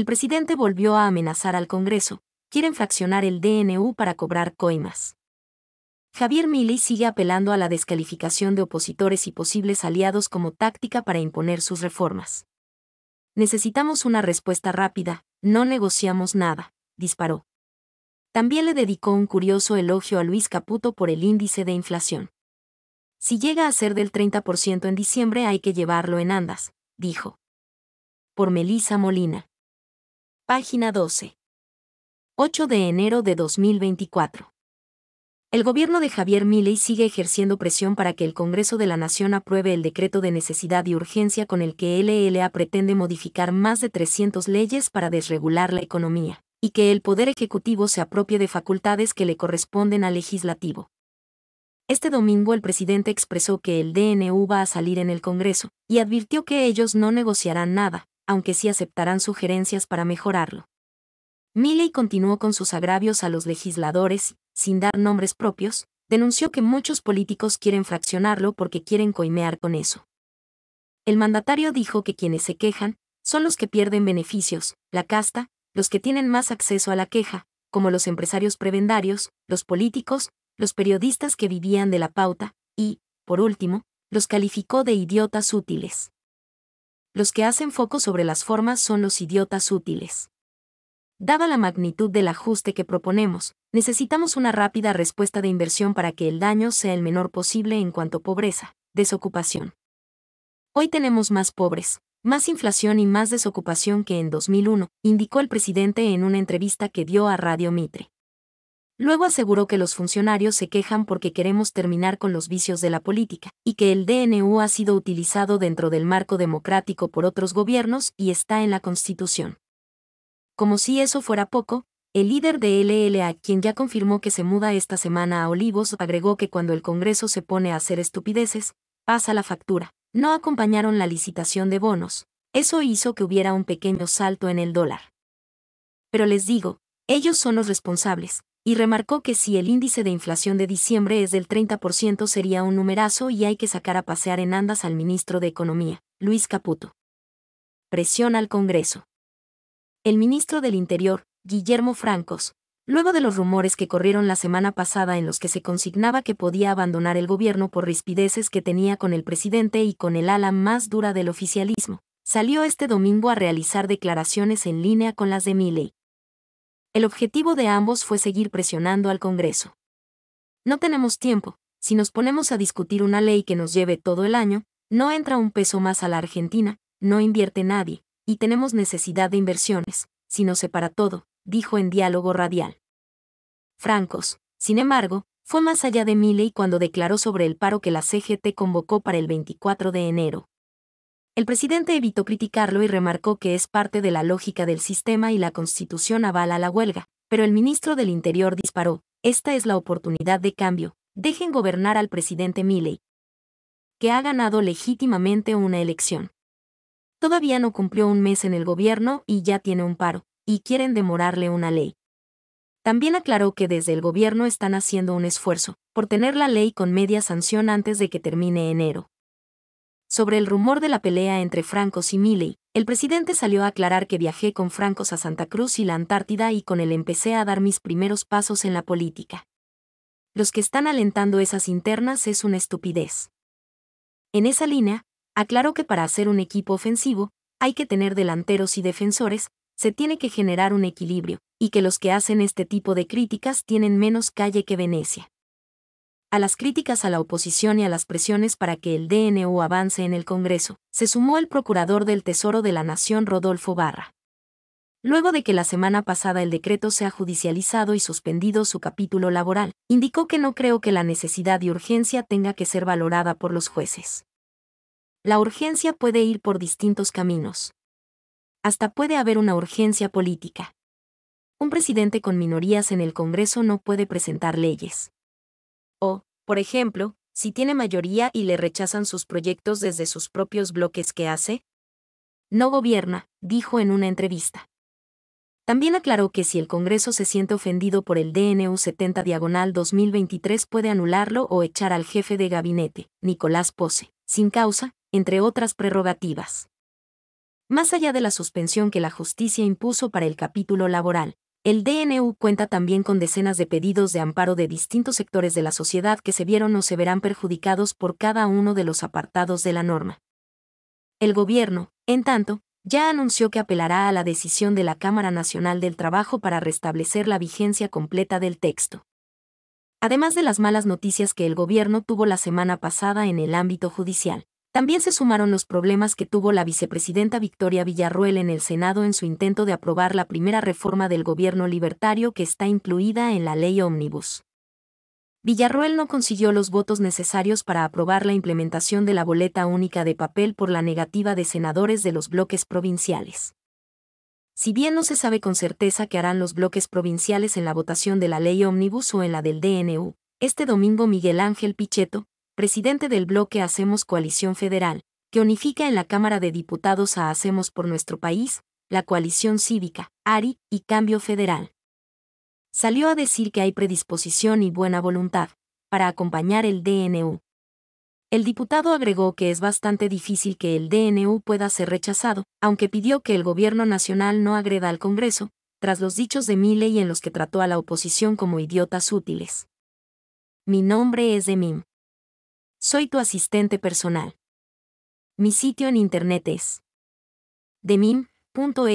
el presidente volvió a amenazar al Congreso, quieren fraccionar el DNU para cobrar coimas. Javier Milei sigue apelando a la descalificación de opositores y posibles aliados como táctica para imponer sus reformas. Necesitamos una respuesta rápida, no negociamos nada, disparó. También le dedicó un curioso elogio a Luis Caputo por el índice de inflación. Si llega a ser del 30% en diciembre hay que llevarlo en andas, dijo. Por Melisa Molina. Página 12. 8 de enero de 2024. El gobierno de Javier Milley sigue ejerciendo presión para que el Congreso de la Nación apruebe el decreto de necesidad y urgencia con el que LLA pretende modificar más de 300 leyes para desregular la economía, y que el Poder Ejecutivo se apropie de facultades que le corresponden al legislativo. Este domingo el presidente expresó que el DNU va a salir en el Congreso, y advirtió que ellos no negociarán nada, aunque sí aceptarán sugerencias para mejorarlo. Milley continuó con sus agravios a los legisladores, sin dar nombres propios, denunció que muchos políticos quieren fraccionarlo porque quieren coimear con eso. El mandatario dijo que quienes se quejan son los que pierden beneficios, la casta, los que tienen más acceso a la queja, como los empresarios prebendarios, los políticos, los periodistas que vivían de la pauta, y, por último, los calificó de idiotas útiles los que hacen foco sobre las formas son los idiotas útiles. Dada la magnitud del ajuste que proponemos, necesitamos una rápida respuesta de inversión para que el daño sea el menor posible en cuanto pobreza, desocupación. Hoy tenemos más pobres, más inflación y más desocupación que en 2001, indicó el presidente en una entrevista que dio a Radio Mitre. Luego aseguró que los funcionarios se quejan porque queremos terminar con los vicios de la política, y que el DNU ha sido utilizado dentro del marco democrático por otros gobiernos y está en la Constitución. Como si eso fuera poco, el líder de LLA, quien ya confirmó que se muda esta semana a Olivos, agregó que cuando el Congreso se pone a hacer estupideces, pasa la factura. No acompañaron la licitación de bonos. Eso hizo que hubiera un pequeño salto en el dólar. Pero les digo, ellos son los responsables, y remarcó que si el índice de inflación de diciembre es del 30% sería un numerazo y hay que sacar a pasear en andas al ministro de Economía, Luis Caputo. Presión al Congreso. El ministro del Interior, Guillermo Francos, luego de los rumores que corrieron la semana pasada en los que se consignaba que podía abandonar el gobierno por rispideces que tenía con el presidente y con el ala más dura del oficialismo, salió este domingo a realizar declaraciones en línea con las de Milley el objetivo de ambos fue seguir presionando al Congreso. No tenemos tiempo, si nos ponemos a discutir una ley que nos lleve todo el año, no entra un peso más a la Argentina, no invierte nadie, y tenemos necesidad de inversiones, si no se para todo, dijo en diálogo radial. Francos, sin embargo, fue más allá de Milley cuando declaró sobre el paro que la CGT convocó para el 24 de enero. El presidente evitó criticarlo y remarcó que es parte de la lógica del sistema y la Constitución avala la huelga, pero el ministro del Interior disparó, esta es la oportunidad de cambio, dejen gobernar al presidente Milley, que ha ganado legítimamente una elección. Todavía no cumplió un mes en el gobierno y ya tiene un paro, y quieren demorarle una ley. También aclaró que desde el gobierno están haciendo un esfuerzo por tener la ley con media sanción antes de que termine enero. Sobre el rumor de la pelea entre Francos y Milley, el presidente salió a aclarar que viajé con Francos a Santa Cruz y la Antártida y con él empecé a dar mis primeros pasos en la política. Los que están alentando esas internas es una estupidez. En esa línea, aclaró que para hacer un equipo ofensivo, hay que tener delanteros y defensores, se tiene que generar un equilibrio, y que los que hacen este tipo de críticas tienen menos calle que Venecia a las críticas a la oposición y a las presiones para que el DNU avance en el Congreso, se sumó el procurador del Tesoro de la Nación Rodolfo Barra. Luego de que la semana pasada el decreto sea judicializado y suspendido su capítulo laboral, indicó que no creo que la necesidad y urgencia tenga que ser valorada por los jueces. La urgencia puede ir por distintos caminos. Hasta puede haber una urgencia política. Un presidente con minorías en el Congreso no puede presentar leyes. O, por ejemplo, si tiene mayoría y le rechazan sus proyectos desde sus propios bloques que hace? No gobierna, dijo en una entrevista. También aclaró que si el Congreso se siente ofendido por el DNU 70 diagonal 2023 puede anularlo o echar al jefe de gabinete, Nicolás Pose, sin causa, entre otras prerrogativas. Más allá de la suspensión que la justicia impuso para el capítulo laboral, el DNU cuenta también con decenas de pedidos de amparo de distintos sectores de la sociedad que se vieron o se verán perjudicados por cada uno de los apartados de la norma. El gobierno, en tanto, ya anunció que apelará a la decisión de la Cámara Nacional del Trabajo para restablecer la vigencia completa del texto. Además de las malas noticias que el gobierno tuvo la semana pasada en el ámbito judicial. También se sumaron los problemas que tuvo la vicepresidenta Victoria Villarruel en el Senado en su intento de aprobar la primera reforma del gobierno libertario que está incluida en la ley Omnibus. Villarruel no consiguió los votos necesarios para aprobar la implementación de la boleta única de papel por la negativa de senadores de los bloques provinciales. Si bien no se sabe con certeza qué harán los bloques provinciales en la votación de la ley Omnibus o en la del DNU, este domingo Miguel Ángel Pichetto, presidente del bloque Hacemos Coalición Federal, que unifica en la Cámara de Diputados a Hacemos por Nuestro País, la Coalición Cívica, ARI y Cambio Federal. Salió a decir que hay predisposición y buena voluntad para acompañar el DNU. El diputado agregó que es bastante difícil que el DNU pueda ser rechazado, aunque pidió que el gobierno nacional no agreda al Congreso, tras los dichos de Milley en los que trató a la oposición como idiotas útiles. Mi nombre es Demim. Soy tu asistente personal. Mi sitio en internet es demim.es.tl.